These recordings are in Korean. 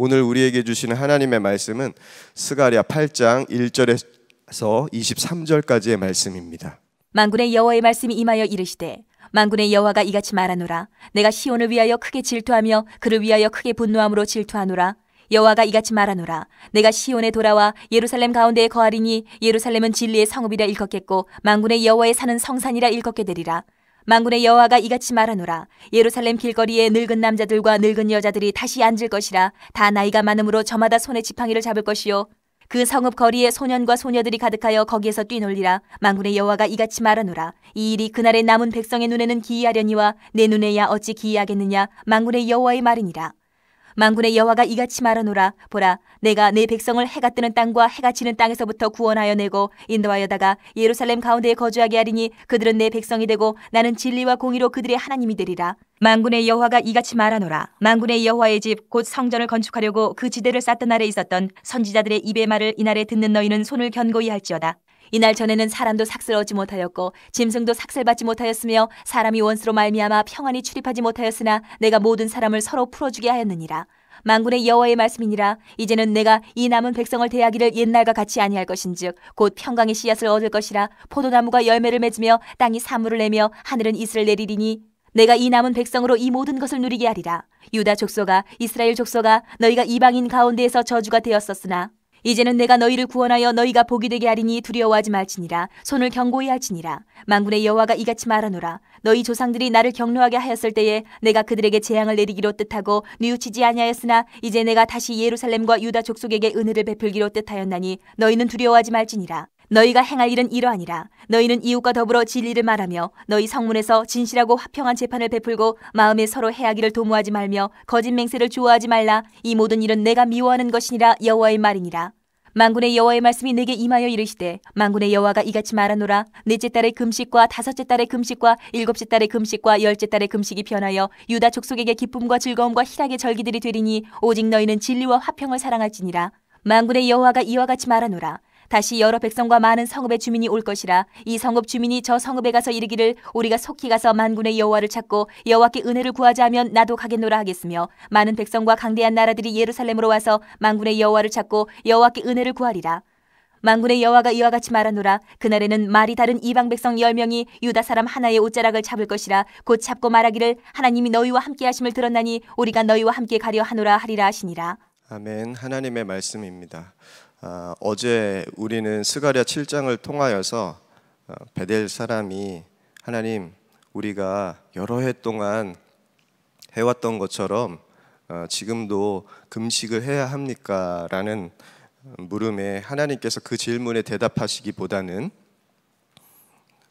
오늘 우리에게 주시는 하나님의 말씀은 스가랴 8장 1절에서 23절까지의 말씀입니다. 만군의 여호와의 말씀이 임하여 이르시되 만군의 여호와가 이같이 말하노라 내가 시온을 위하여 크게 질투하며 그를 위하여 크게 분노함으로 질투하노라 여호와가 이같이 말하노라 내가 시온에 돌아와 예루살렘 가운데에 거하리니 예루살렘은 진리의 성읍이라 일컫겠고 만군의 여호와의 사는 성산이라 일컫게 되리라 망군의 여호와가 이같이 말하노라 예루살렘 길거리에 늙은 남자들과 늙은 여자들이 다시 앉을 것이라 다 나이가 많음으로 저마다 손에 지팡이를 잡을 것이요 그 성읍 거리에 소년과 소녀들이 가득하여 거기에서 뛰놀리라 망군의 여호와가 이같이 말하노라 이 일이 그날의 남은 백성의 눈에는 기이하려니와 내 눈에야 어찌 기이하겠느냐 망군의 여호와의 말이니라 만군의 여호와가 이같이 말하노라 보라 내가 내 백성을 해가 뜨는 땅과 해가 지는 땅에서부터 구원하여 내고 인도하여다가 예루살렘 가운데에 거주하게 하리니 그들은 내 백성이 되고 나는 진리와 공의로 그들의 하나님이 되리라 만군의 여호와가 이같이 말하노라 만군의 여호와의 집 곧 성전을 건축하려고 그 지대를 쌓던 날에 있었던 선지자들의 입의 말을 이날에 듣는 너희는 손을 견고히 할지어다 이날 전에는 사람도 삭슬 어지 못하였고 짐승도 삭슬받지 못하였으며 사람이 원수로 말미암아 평안히 출입하지 못하였으나 내가 모든 사람을 서로 풀어주게 하였느니라. 만군의 여호와의 말씀이니라 이제는 내가 이 남은 백성을 대하기를 옛날과 같이 아니할 것인즉 곧 평강의 씨앗을 얻을 것이라 포도나무가 열매를 맺으며 땅이 사물을 내며 하늘은 이슬을 내리리니 내가 이 남은 백성으로 이 모든 것을 누리게 하리라 유다 족속아 이스라엘 족속아 너희가 이방인 가운데에서 저주가 되었었으나 이제는 내가 너희를 구원하여 너희가 복이 되게 하리니 두려워하지 말지니라 손을 경고히 할지니라 만군의 여호와가 이같이 말하노라 너희 조상들이 나를 경노하게 하였을 때에 내가 그들에게 재앙을 내리기로 뜻하고 뉘우치지 아니하였으나 이제 내가 다시 예루살렘과 유다 족속에게 은혜를 베풀기로 뜻하였나니 너희는 두려워하지 말지니라 너희가 행할 일은 이러하니라 너희는 이웃과 더불어 진리를 말하며 너희 성문에서 진실하고 화평한 재판을 베풀고 마음에 서로 해하기를 도모하지 말며 거짓 맹세를 주어하지 말라 이 모든 일은 내가 미워하는 것이니라 여호와의 말이니라 만군의 여호와의 말씀이 내게 임하여 이르시되 만군의 여호와가 이같이 말하노라 넷째 딸의 금식과 다섯째 딸의 금식과 일곱째 딸의 금식과 열째 딸의 금식이 변하여 유다 족속에게 기쁨과 즐거움과 희락의 절기들이 되리니 오직 너희는 진리와 화평을 사랑할지니라 만군의 여호와가 이와 같이 말하노라 다시 여러 백성과 많은 성읍의 주민이 올 것이라 이 성읍 주민이 저 성읍에 가서 이르기를 우리가 속히 가서 만군의 여호와를 찾고 여호와께 은혜를 구하자 하면 나도 가겠노라 하겠으며 많은 백성과 강대한 나라들이 예루살렘으로 와서 만군의 여호와를 찾고 여호와께 은혜를 구하리라 만군의 여호와가 이와 같이 말하노라 그날에는 말이 다른 이방 백성 1 0명이 유다 사람 하나의 옷자락을 잡을 것이라 곧 잡고 말하기를 하나님이 너희와 함께 하심을 들었나니 우리가 너희와 함께 가려 하노라 하리라 하시니라 아멘 하나님의 말씀입니다 어, 제 우리는 스가랴 7장을 통하여서 어, 베델 사람이 하나님 우리가 여러 해 동안 해왔던 것처럼 어, 지금도 금식을 해야 합니까? 라는 물음에 하나님께서 그 질문에 대답하시기보다는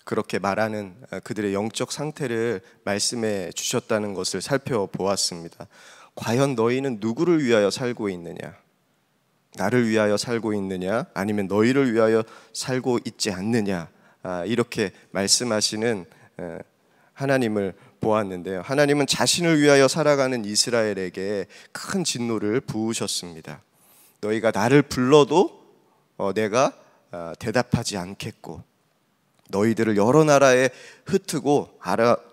그렇게 말하는 어, 그들의 영적 상태를 말씀해 주셨다는 것을 살펴보았습니다. 과연 너희는 누구를 위하여 살고 있느냐? 나를 위하여 살고 있느냐 아니면 너희를 위하여 살고 있지 않느냐 아, 이렇게 말씀하시는 하나님을 보았는데요. 하나님은 자신을 위하여 살아가는 이스라엘에게 큰 진노를 부으셨습니다. 너희가 나를 불러도 어, 내가 아, 대답하지 않겠고 너희들을 여러 나라에 흩트고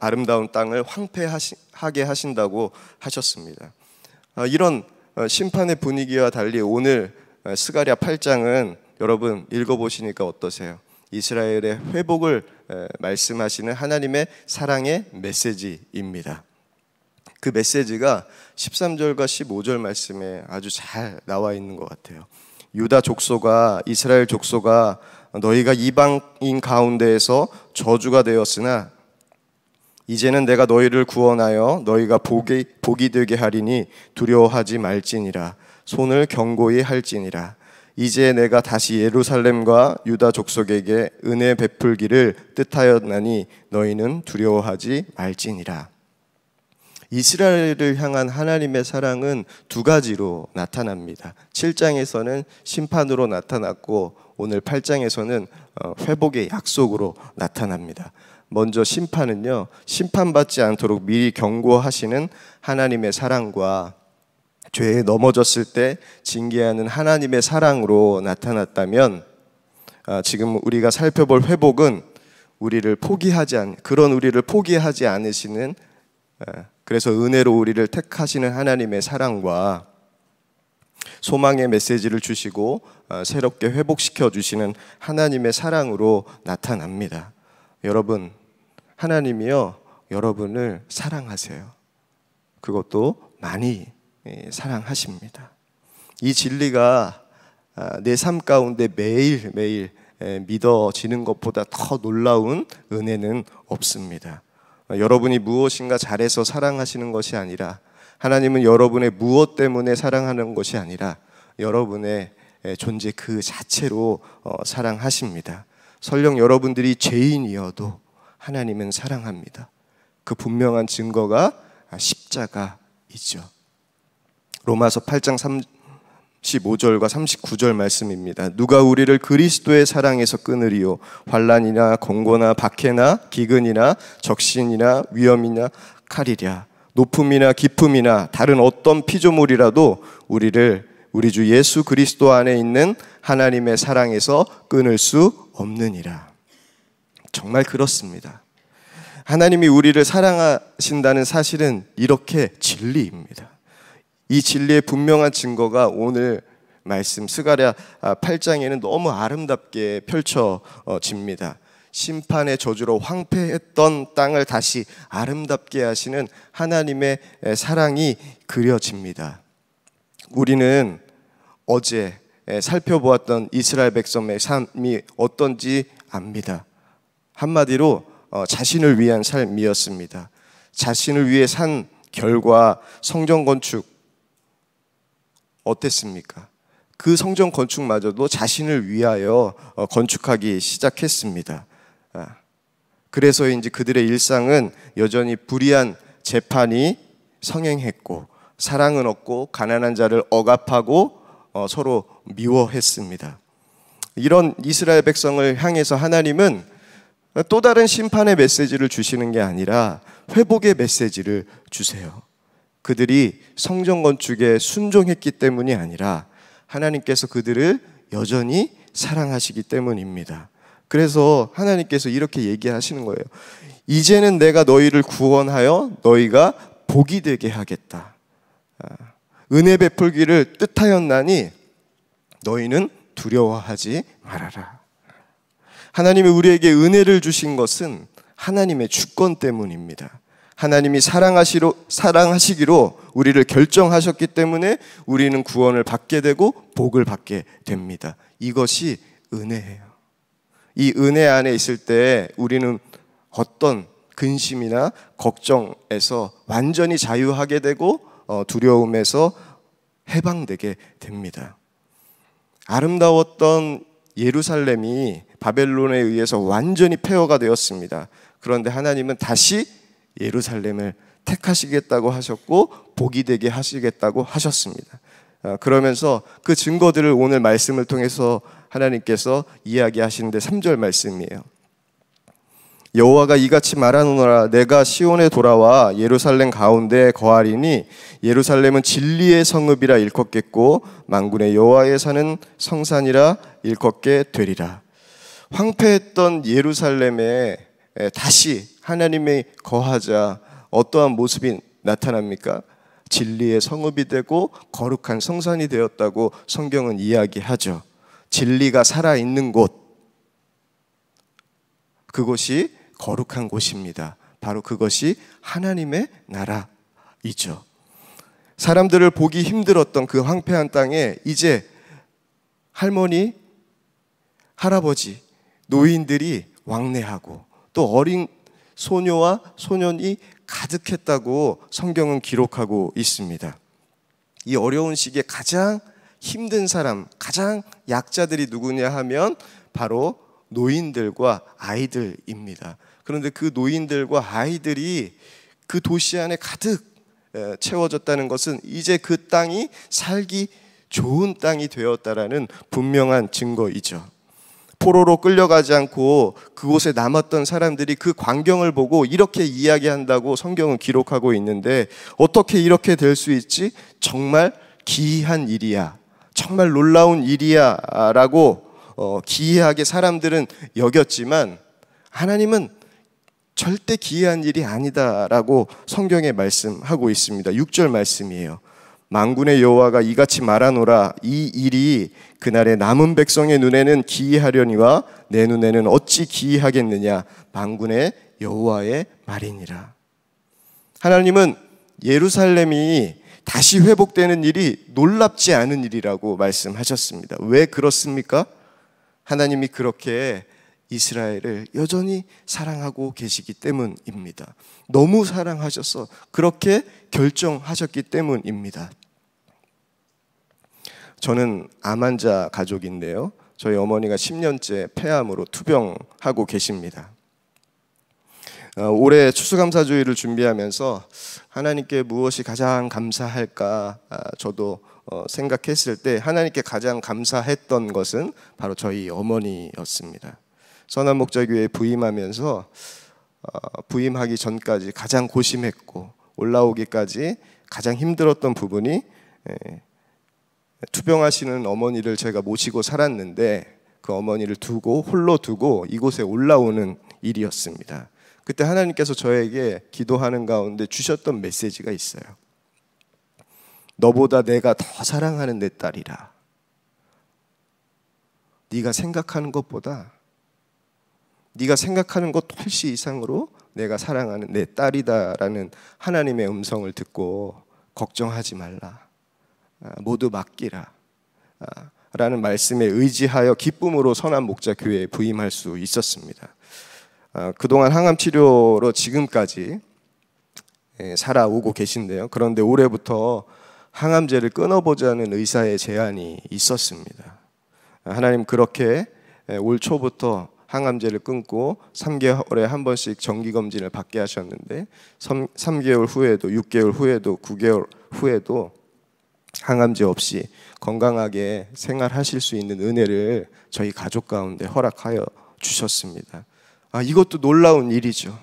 아름다운 땅을 황폐하게 하신다고 하셨습니다. 아, 이런 어, 심판의 분위기와 달리 오늘 어, 스가랴 8장은 여러분 읽어보시니까 어떠세요? 이스라엘의 회복을 말씀하시는 하나님의 사랑의 메시지입니다. 그 메시지가 13절과 15절 말씀에 아주 잘 나와 있는 것 같아요. 유다 족소가 이스라엘 족소가 너희가 이방인 가운데에서 저주가 되었으나 이제는 내가 너희를 구원하여 너희가 복이, 복이 되게 하리니 두려워하지 말지니라. 손을 경고히 할지니라. 이제 내가 다시 예루살렘과 유다 족속에게 은혜 베풀기를 뜻하였나니 너희는 두려워하지 말지니라. 이스라엘을 향한 하나님의 사랑은 두 가지로 나타납니다. 7장에서는 심판으로 나타났고 오늘 8장에서는 어, 회복의 약속으로 나타납니다. 먼저 심판은요, 심판받지 않도록 미리 경고하시는 하나님의 사랑과 죄에 넘어졌을 때 징계하는 하나님의 사랑으로 나타났다면 아, 지금 우리가 살펴볼 회복은 우리를 포기하지 않 그런 우리를 포기하지 않으시는 아, 그래서 은혜로 우리를 택하시는 하나님의 사랑과 소망의 메시지를 주시고 아, 새롭게 회복시켜 주시는 하나님의 사랑으로 나타납니다. 여러분 하나님이요 여러분을 사랑하세요. 그것도 많이 예, 사랑하십니다. 이 진리가 아, 내삶 가운데 매일 매일 예, 믿어지는 것보다 더 놀라운 은혜는 없습니다. 여러분이 무엇인가 잘해서 사랑하시는 것이 아니라 하나님은 여러분의 무엇 때문에 사랑하는 것이 아니라 여러분의 예, 존재 그 자체로 어, 사랑하십니다. 설령 여러분들이 죄인이어도 하나님은 사랑합니다. 그 분명한 증거가 십자가이죠. 로마서 8장 35절과 39절 말씀입니다. 누가 우리를 그리스도의 사랑에서 끊으리요 환란이나 공고나 박해나 기근이나 적신이나 위험이나 칼이랴 높음이나 깊음이나 다른 어떤 피조물이라도 우리를 우리 주 예수 그리스도 안에 있는 하나님의 사랑에서 끊을 수 없느니라. 정말 그렇습니다. 하나님이 우리를 사랑하신다는 사실은 이렇게 진리입니다. 이 진리의 분명한 증거가 오늘 말씀 스가랴 8장에는 아, 너무 아름답게 펼쳐집니다. 어, 심판의 저주로 황폐했던 땅을 다시 아름답게 하시는 하나님의 사랑이 그려집니다. 우리는 어제 살펴보았던 이스라엘 백성의 삶이 어떤지 압니다. 한마디로 어, 자신을 위한 삶이었습니다. 자신을 위해 산 결과 성전 건축 어땠습니까? 그 성전 건축마저도 자신을 위하여 어, 건축하기 시작했습니다. 아, 그래서인지 그들의 일상은 여전히 불의한 재판이 성행했고 사랑은 없고 가난한 자를 억압하고 어, 서로 미워했습니다. 이런 이스라엘 백성을 향해서 하나님은 또 다른 심판의 메시지를 주시는 게 아니라 회복의 메시지를 주세요. 그들이 성전 건축에 순종했기 때문이 아니라 하나님께서 그들을 여전히 사랑하시기 때문입니다. 그래서 하나님께서 이렇게 얘기하시는 거예요. 이제는 내가 너희를 구원하여 너희가 복이 되게 하겠다. 은혜 베풀기를 뜻하였나니 너희는 두려워하지 말아라. 하나님이 우리에게 은혜를 주신 것은 하나님의 주권 때문입니다. 하나님이 사랑하시로, 사랑하시기로 우리를 결정하셨기 때문에 우리는 구원을 받게 되고 복을 받게 됩니다. 이것이 은혜예요. 이 은혜 안에 있을 때 우리는 어떤 근심이나 걱정에서 완전히 자유하게 되고 어, 두려움에서 해방되게 됩니다. 아름다웠던 예루살렘이 바벨론에 의해서 완전히 폐허가 되었습니다. 그런데 하나님은 다시 예루살렘을 택하시겠다고 하셨고 복이 되게 하시겠다고 하셨습니다. 어, 그러면서 그 증거들을 오늘 말씀을 통해서 하나님께서 이야기하시는데 3절 말씀이에요. 여호와가 이같이 말하노라 내가 시온에 돌아와 예루살렘 가운데 거하리니 예루살렘은 진리의 성읍이라 일컫겠고 만군의 여호와에 사는 성산이라 일컫게 되리라. 황폐했던 예루살렘에 다시 하나님의 거하자 어떠한 모습이 나타납니까? 진리의 성읍이 되고 거룩한 성산이 되었다고 성경은 이야기하죠. 진리가 살아있는 곳. 그곳이 거룩한 곳입니다. 바로 그것이 하나님의 나라이죠. 사람들을 보기 힘들었던 그 황폐한 땅에 이제 할머니, 할아버지, 노인들이 왕래하고 또 어린 소녀와 소년이 가득했다고 성경은 기록하고 있습니다. 이 어려운 시기에 가장 힘든 사람, 가장 약자들이 누구냐 하면 바로 노인들과 아이들입니다. 그런데 그 노인들과 아이들이 그 도시 안에 가득 채워졌다는 것은 이제 그 땅이 살기 좋은 땅이 되었다라는 분명한 증거이죠. 포로로 끌려가지 않고 그곳에 남았던 사람들이 그 광경을 보고 이렇게 이야기한다고 성경은 기록하고 있는데 어떻게 이렇게 될 수 있지? 정말 기이한 일이야. 정말 놀라운 일이야. 라고 어, 기이하게 사람들은 여겼지만 하나님은 절대 기이한 일이 아니다라고 성경에 말씀하고 있습니다. 6절 말씀이에요. 망군의 여호와가 이같이 말하노라 이 일이 그날의 남은 백성의 눈에는 기이하려니와 내 눈에는 어찌 기이하겠느냐 망군의 여호와의 말이니라. 하나님은 예루살렘이 다시 회복되는 일이 놀랍지 않은 일이라고 말씀하셨습니다. 왜 그렇습니까? 하나님이 그렇게 이스라엘을 여전히 사랑하고 계시기 때문입니다. 너무 사랑하셔서 그렇게 결정하셨기 때문입니다. 저는 암환자 가족인데요. 저희 어머니가 10년째 폐암으로 투병하고 계십니다. 어, 올해 추수감사주의를 준비하면서 하나님께 무엇이 가장 감사할까 아, 저도 어, 생각했을 때 하나님께 가장 감사했던 것은 바로 저희 어머니였습니다. 선한 목자교에 부임하면서 어, 부임하기 전까지 가장 고심했고 올라오기까지 가장 힘들었던 부분이 예, 투병하시는 어머니를 제가 모시고 살았는데 그 어머니를 두고 홀로 두고 이곳에 올라오는 일이었습니다. 그때 하나님께서 저에게 기도하는 가운데 주셨던 메시지가 있어요. 너보다 내가 더 사랑하는 내 딸이라. 네가 생각하는 것보다 네가 생각하는 것 훨씬 이상으로 내가 사랑하는 내 딸이다라는 하나님의 음성을 듣고 걱정하지 말라. 아, 모두 맡기라. 아, 라는 말씀에 의지하여 기쁨으로 선한 목자 교회에 부임할 수 있었습니다. 아, 그동안 항암 치료로 지금까지 예, 살아오고 계신데요. 그런데 올해부터 항암제를 끊어보자는 의사의 제안이 있었습니다. 하나님 그렇게 올 초부터 항암제를 끊고 3개월에 한 번씩 정기 검진을 받게 하셨는데 3, 개월 후에도 6개월 후에도 9개월 후에도 항암제 없이 건강하게 생활하실 수 있는 은혜를 저희 가족 가운데 허락하여 주셨습니다. 아, 이것도 놀라운 일이죠.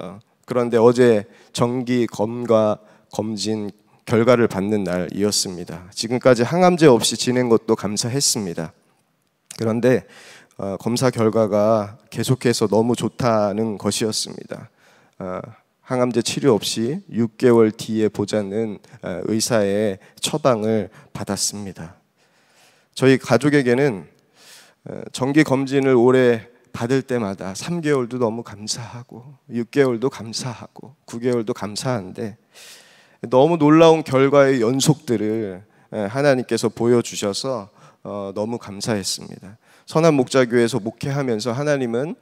어, 그런데 어제 정기 검과 검진 결과를 받는 날이었습니다. 지금까지 항암제 없이 지낸 것도 감사했습니다. 그런데 어, 검사 결과가 계속해서 너무 좋다는 것이었습니다. 어, 항암제 치료 없이 6개월 뒤에 보자는 어, 의사의 처방을 받았습니다. 저희 가족에게는 어, 정기 검진을 올해 받을 때마다 3개월도 너무 감사하고 6개월도 감사하고 9개월도 감사한데 너무 놀라운 결과의 연속들을 예, 하나님께서 보여주셔서 어, 너무 감사했습니다. 선한 목자교에서 목회하면서 하나님은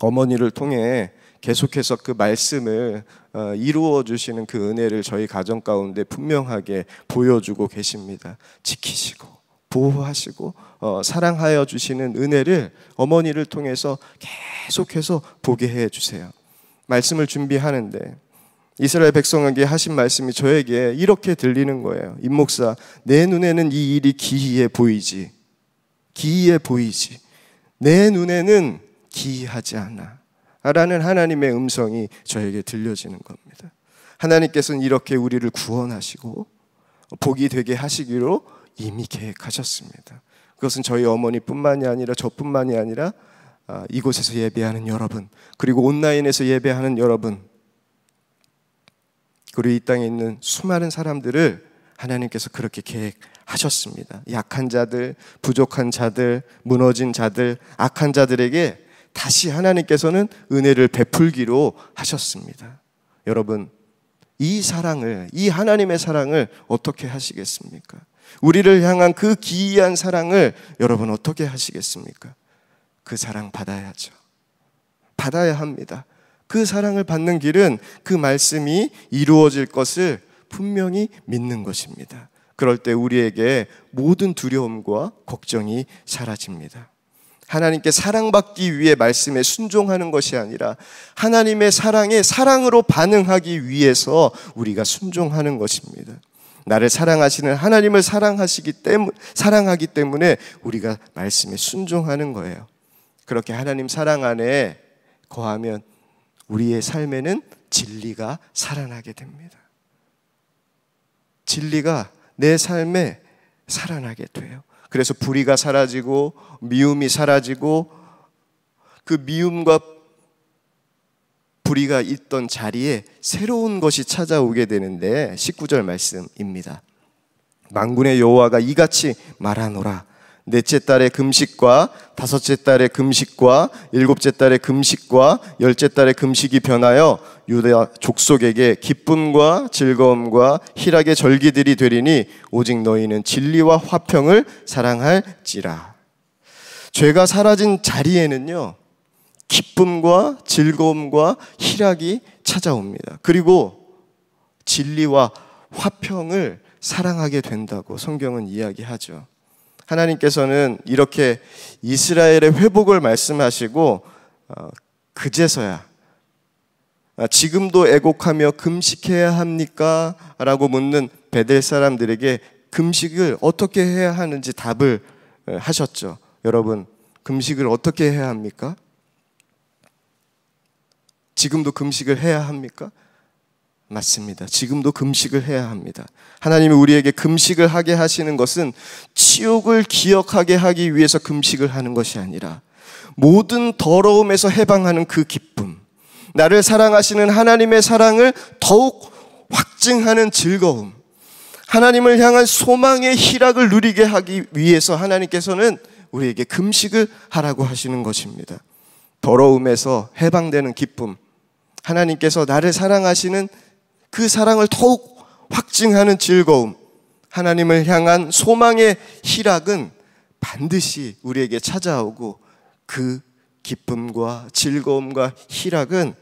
어머니를 통해 계속해서 그 말씀을 어, 이루어 주시는 그 은혜를 저희 가정 가운데 분명하게 보여주고 계십니다. 지키시고 보호하시고 어, 사랑하여 주시는 은혜를 어머니를 통해서 계속해서 보게 해 주세요. 말씀을 준비하는데 이스라엘 백성에게 하신 말씀이 저에게 이렇게 들리는 거예요. 임 목사, 내 눈에는 이 일이 기이해 보이지. 기이해 보이지. 내 눈에는 기이하지 않아. 라는 하나님의 음성이 저에게 들려지는 겁니다. 하나님께서는 이렇게 우리를 구원하시고 복이 되게 하시기로 이미 계획하셨습니다. 그것은 저희 어머니뿐만이 아니라 저뿐만이 아니라 아, 이곳에서 예배하는 여러분, 그리고 온라인에서 예배하는 여러분, 그리고 이 땅에 있는 수많은 사람들을 하나님께서 그렇게 계획하셨습니다. 약한 자들, 부족한 자들, 무너진 자들, 악한 자들에게 다시 하나님께서는 은혜를 베풀기로 하셨습니다. 여러분, 이 사랑을, 이 하나님의 사랑을 어떻게 하시겠습니까? 우리를 향한 그 기이한 사랑을 여러분 어떻게 하시겠습니까? 그 사랑 받아야죠. 받아야 합니다. 그 사랑을 받는 길은 그 말씀이 이루어질 것을 분명히 믿는 것입니다. 그럴 때 우리에게 모든 두려움과 걱정이 사라집니다. 하나님께 사랑받기 위해 말씀에 순종하는 것이 아니라 하나님의 사랑에 사랑으로 반응하기 위해서 우리가 순종하는 것입니다. 나를 사랑하시는 하나님을 사랑하시기 때문 사랑하기 때문에 우리가 말씀에 순종하는 거예요. 그렇게 하나님 사랑 안에 거하면 우리의 삶에는 진리가 살아나게 됩니다. 진리가 내 삶에 살아나게 돼요. 그래서 불의가 사라지고 미움이 사라지고 그 미움과 불의가 있던 자리에 새로운 것이 찾아오게 되는데 19절 말씀입니다. 만군의 여호와가 이같이 말하노라 넷째 딸의 금식과 다섯째 딸의 금식과 일곱째 딸의 금식과 열째 딸의 금식이 변하여 유다 족속에게 기쁨과 즐거움과 희락의 절기들이 되리니 오직 너희는 진리와 화평을 사랑할지라. 죄가 사라진 자리에는요. 기쁨과 즐거움과 희락이 찾아옵니다. 그리고 진리와 화평을 사랑하게 된다고 성경은 이야기하죠. 하나님께서는 이렇게 이스라엘의 회복을 말씀하시고 어, 그제서야 아, 지금도 애곡하며 금식해야 합니까? 라고 묻는 베델 사람들에게 금식을 어떻게 해야 하는지 답을 하셨죠. 여러분, 금식을 어떻게 해야 합니까? 지금도 금식을 해야 합니까? 맞습니다. 지금도 금식을 해야 합니다. 하나님이 우리에게 금식을 하게 하시는 것은 치욕을 기억하게 하기 위해서 금식을 하는 것이 아니라 모든 더러움에서 해방하는 그 기쁨, 나를 사랑하시는 하나님의 사랑을 더욱 확증하는 즐거움, 하나님을 향한 소망의 희락을 누리게 하기 위해서 하나님께서는 우리에게 금식을 하라고 하시는 것입니다. 더러움에서 해방되는 기쁨, 하나님께서 나를 사랑하시는 그 사랑을 더욱 확증하는 즐거움, 하나님을 향한 소망의 희락은 반드시 우리에게 찾아오고 그 기쁨과 즐거움과 희락은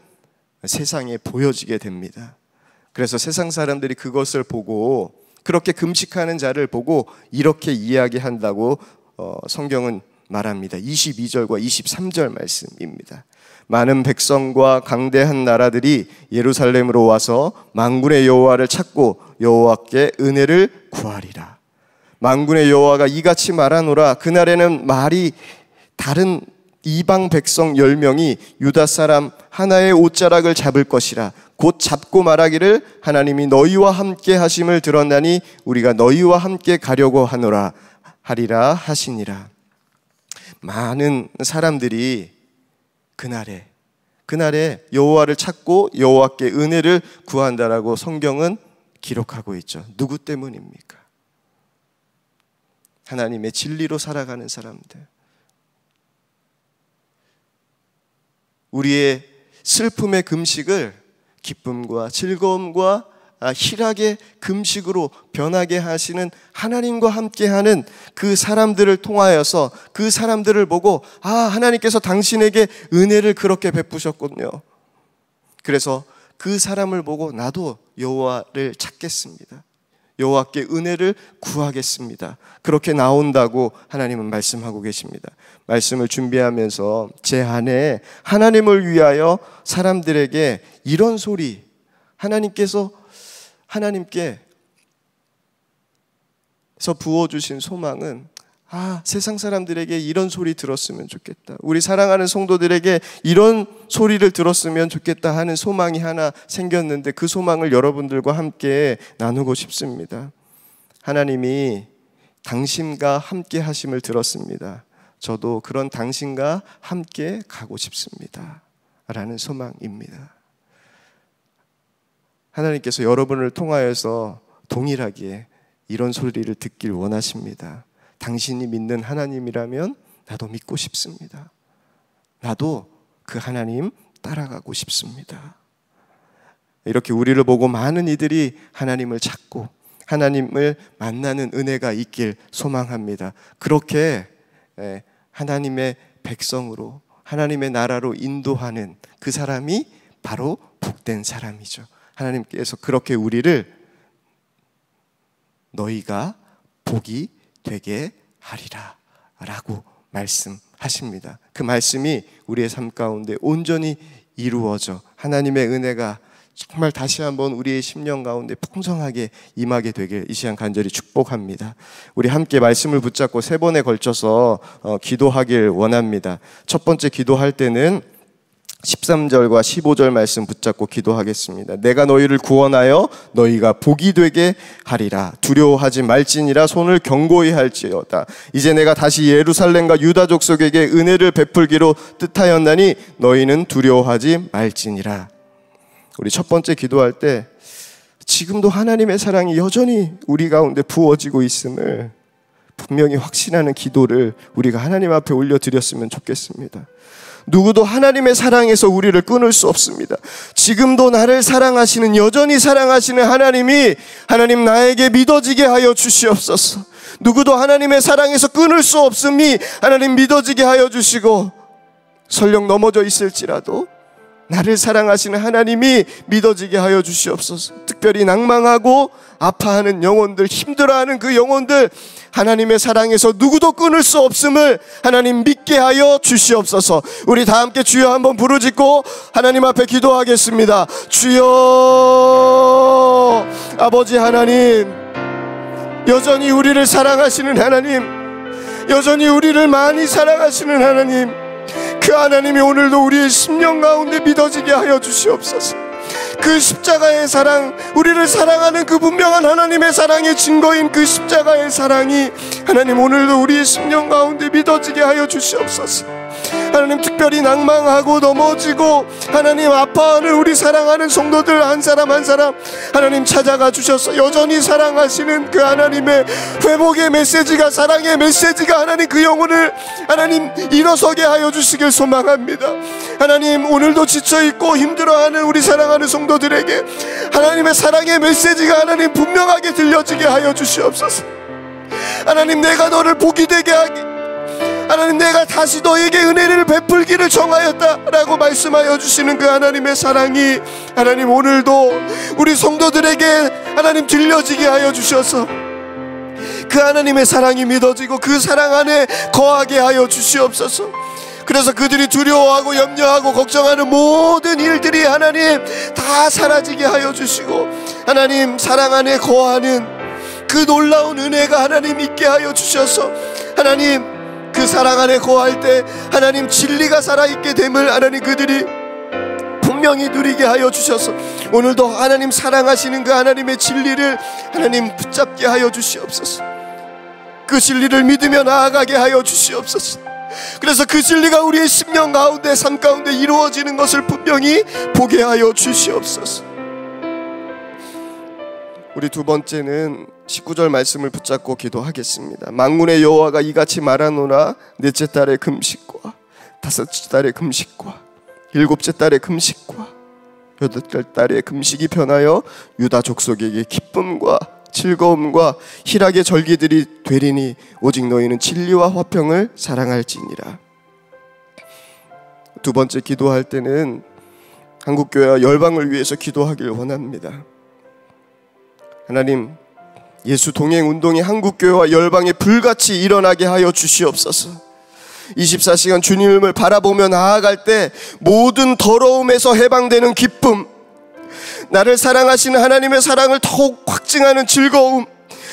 세상에 보여지게 됩니다. 그래서 세상 사람들이 그것을 보고 그렇게 금식하는 자를 보고 이렇게 이야기한다고 어, 성경은 말합니다. 22절과 23절 말씀입니다. 많은 백성과 강대한 나라들이 예루살렘으로 와서 만군의 여호와를 찾고 여호와께 은혜를 구하리라. 만군의 여호와가 이같이 말하노라 그날에는 말이 다른 이방 백성 10명이 유다 사람 하나의 옷자락을 잡을 것이라 곧 잡고 말하기를 하나님이 너희와 함께 하심을 들었나니 우리가 너희와 함께 가려고 하노라 하리라 하시니라 많은 사람들이 그날에 그날에 여호와를 찾고 여호와께 은혜를 구한다라고 성경은 기록하고 있죠. 누구 때문입니까? 하나님의 진리로 살아가는 사람들. 우리의 슬픔의 금식을 기쁨과 즐거움과 희락의 아, 금식으로 변하게 하시는 하나님과 함께하는 그 사람들을 통하여서 그 사람들을 보고 아 하나님께서 당신에게 은혜를 그렇게 베푸셨군요. 그래서 그 사람을 보고 나도 여호와를 찾겠습니다. 여호와께 은혜를 구하겠습니다. 그렇게 나온다고 하나님은 말씀하고 계십니다. 말씀을 준비하면서 제 안에 하나님을 위하여 사람들에게 이런 소리 하나님께서 하나님께서 부어주신 소망은 아, 세상 사람들에게 이런 소리 들었으면 좋겠다. 우리 사랑하는 성도들에게 이런 소리를 들었으면 좋겠다 하는 소망이 하나 생겼는데 그 소망을 여러분들과 함께 나누고 싶습니다. 하나님이 당신과 함께 하심을 들었습니다. 저도 그런 당신과 함께 가고 싶습니다. 라는 소망입니다. 하나님께서 여러분을 통하여서 동일하게 이런 소리를 듣길 원하십니다. 당신이 믿는 하나님이라면 나도 믿고 싶습니다. 나도 그 하나님 따라가고 싶습니다. 이렇게 우리를 보고 많은 이들이 하나님을 찾고 하나님을 만나는 은혜가 있길 소망합니다. 그렇게 예, 하나님의 백성으로 하나님의 나라로 인도하는 그 사람이 바로 복된 사람이죠. 하나님께서 그렇게 우리를 너희가 복이 되게 하리라 라고 말씀하십니다. 그 말씀이 우리의 삶 가운데 온전히 이루어져 하나님의 은혜가 정말 다시 한번 우리의 심년 가운데 풍성하게 임하게 되길 이 시간 간절히 축복합니다. 우리 함께 말씀을 붙잡고 세 번에 걸쳐서 어, 기도하길 원합니다. 첫 번째 기도할 때는 13절과 15절 말씀 붙잡고 기도하겠습니다. 내가 너희를 구원하여 너희가 복이 되게 하리라. 두려워하지 말지니라 손을 경고히 할지어다. 이제 내가 다시 예루살렘과 유다 족속에게 은혜를 베풀기로 뜻하였나니 너희는 두려워하지 말지니라. 우리 첫 번째 기도할 때 지금도 하나님의 사랑이 여전히 우리 가운데 부어지고 있음을 분명히 확신하는 기도를 우리가 하나님 앞에 올려드렸으면 좋겠습니다. 누구도 하나님의 사랑에서 우리를 끊을 수 없습니다. 지금도 나를 사랑하시는, 여전히 사랑하시는 하나님이 하나님 나에게 믿어지게 하여 주시옵소서. 누구도 하나님의 사랑에서 끊을 수 없음이 하나님 믿어지게 하여 주시고 설령 넘어져 있을지라도 나를 사랑하시는 하나님이 믿어지게 하여 주시옵소서. 특별히 낭망하고 아파하는 영혼들, 힘들어하는 그 영혼들, 하나님의 사랑에서 누구도 끊을 수 없음을 하나님 믿게 하여 주시옵소서. 우리 다 함께 주여 한번 부르짖고 하나님 앞에 기도하겠습니다. 주여, 아버지 하나님, 여전히 우리를 사랑하시는 하나님, 여전히 우리를 많이 사랑하시는 하나님, 그 하나님이 오늘도 우리의 심령 가운데 믿어지게 하여 주시옵소서. 그 십자가의 사랑, 우리를 사랑하는 그 분명한 하나님의 사랑의 증거인 그 십자가의 사랑이 하나님 오늘도 우리의 심령 가운데 믿어지게 하여 주시옵소서. 하나님 특별히 낭망하고 넘어지고 하나님 아파하는 우리 사랑하는 성도들 한 사람 한 사람 하나님 찾아가 주셔서 여전히 사랑하시는 그 하나님의 회복의 메시지가 사랑의 메시지가 하나님 그 영혼을 하나님 일어서게 하여 주시길 소망합니다. 하나님 오늘도 지쳐 있고 힘들어하는 우리 사랑하는 성도들에게 하나님의 사랑의 메시지가 하나님 분명하게 들려지게 하여 주시옵소서. 하나님 내가 너를 복이 되게 하기 하나님 내가 다시 너에게 은혜를 베풀기를 정하였다라고 말씀하여 주시는 그 하나님의 사랑이 하나님 오늘도 우리 성도들에게 하나님 들려지게 하여 주셔서 그 하나님의 사랑이 믿어지고 그 사랑 안에 거하게 하여 주시옵소서. 그래서 그들이 두려워하고 염려하고 걱정하는 모든 일들이 하나님 다 사라지게 하여 주시고 하나님 사랑 안에 거하는 그 놀라운 은혜가 하나님 있게 하여 주셔서 하나님 그 사랑 안에 거할 때 하나님 진리가 살아있게 됨을 하나님 그들이 분명히 누리게 하여 주셔서 오늘도 하나님 사랑하시는 그 하나님의 진리를 하나님 붙잡게 하여 주시옵소서. 그 진리를 믿으며 나아가게 하여 주시옵소서. 그래서 그 진리가 우리의 심령 가운데 삶 가운데 이루어지는 것을 분명히 보게 하여 주시옵소서. 우리 두 번째는 19절 말씀을 붙잡고 기도하겠습니다. 만군의 여호와가 이같이 말하노라 넷째 달의 금식과 다섯째 달의 금식과 일곱째 달의 금식과 여덟째 달의 금식이 변하여 유다 족속에게 기쁨과 즐거움과 희락의 절기들이 되리니 오직 너희는 진리와 화평을 사랑할지니라. 두 번째 기도할 때는 한국 교회와 열방을 위해서 기도하길 원합니다. 하나님 예수 동행 운동이 한국 교회와 열방에 불같이 일어나게 하여 주시옵소서. 24시간 주님을 바라보며 나아갈 때 모든 더러움에서 해방되는 기쁨, 나를 사랑하시는 하나님의 사랑을 더욱 확증하는 즐거움,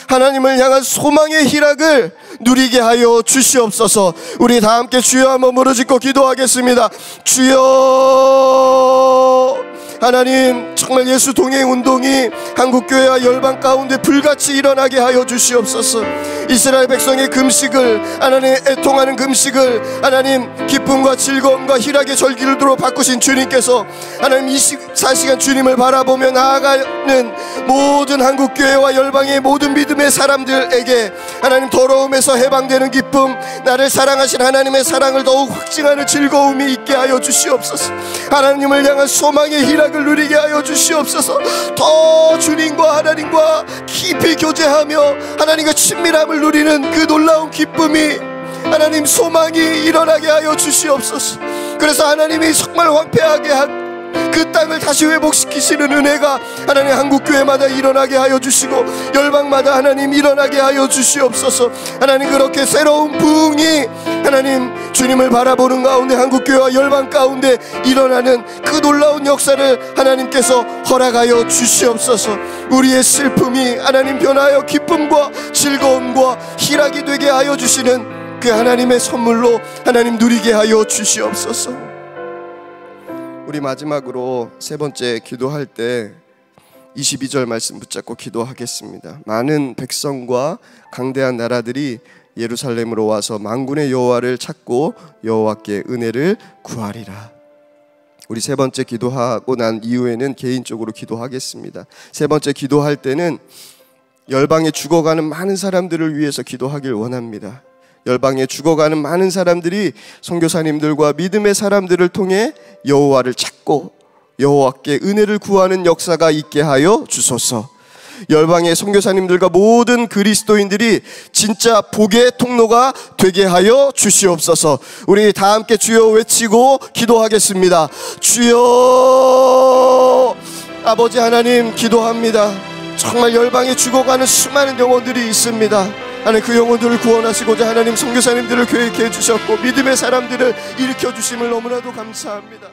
하나님을 향한 소망의 희락을 누리게 하여 주시옵소서. 우리 다 함께 주여 한번 무릎 짓고 기도하겠습니다. 주여! 하나님 정말 예수 동행 운동이 한국교회와 열방 가운데 불같이 일어나게 하여 주시옵소서 이스라엘 백성의 금식을 하나님 애통하는 금식을 하나님 기쁨과 즐거움과 희락의 절기를 바꾸신 주님께서 하나님 24시간 주님을 바라보며 나아가는 모든 한국교회와 열방의 모든 믿음의 사람들에게 하나님 더러움에서 해방되는 기쁨 나를 사랑하신 하나님의 사랑을 더욱 확증하는 즐거움이 있게 하여 주시옵소서 하나님을 향한 소망의 희락 언약을 누리게 하여 주시옵소서 더 주님과 하나님과 깊이 교제하며 하나님과 친밀함을 누리는 그 놀라운 기쁨이 하나님 소망이 일어나게 하여 주시옵소서 그래서 하나님이 정말 황폐하게 하고 그 땅을 다시 회복시키시는 은혜가 하나님 한국교회마다 일어나게 하여 주시고 열방마다 하나님 일어나게 하여 주시옵소서 하나님 그렇게 새로운 부흥이 하나님 주님을 바라보는 가운데 한국교회와 열방 가운데 일어나는 그 놀라운 역사를 하나님께서 허락하여 주시옵소서 우리의 슬픔이 하나님 변하여 기쁨과 즐거움과 희락이 되게 하여 주시는 그 하나님의 선물로 하나님 누리게 하여 주시옵소서. 우리 마지막으로 세 번째 기도할 때 22절 말씀 붙잡고 기도하겠습니다. 많은 백성과 강대한 나라들이 예루살렘으로 와서 만군의 여호와를 찾고 여호와께 은혜를 구하리라. 우리 세 번째 기도하고 난 이후에는 개인적으로 기도하겠습니다. 세 번째 기도할 때는 열방에 죽어가는 많은 사람들을 위해서 기도하길 원합니다. 열방에 죽어가는 많은 사람들이 선교사님들과 믿음의 사람들을 통해 여호와를 찾고 여호와께 은혜를 구하는 역사가 있게 하여 주소서. 열방의 선교사님들과 모든 그리스도인들이 진짜 복의 통로가 되게 하여 주시옵소서. 우리 다 함께 주여 외치고 기도하겠습니다. 주여 아버지 하나님 기도합니다. 정말 열방에 죽어가는 수많은 영혼들이 있습니다. 하나님 그 영혼들을 구원하시고자 하나님 선교사님들을 교육해 주셨고 믿음의 사람들을 일으켜 주심을 너무나도 감사합니다.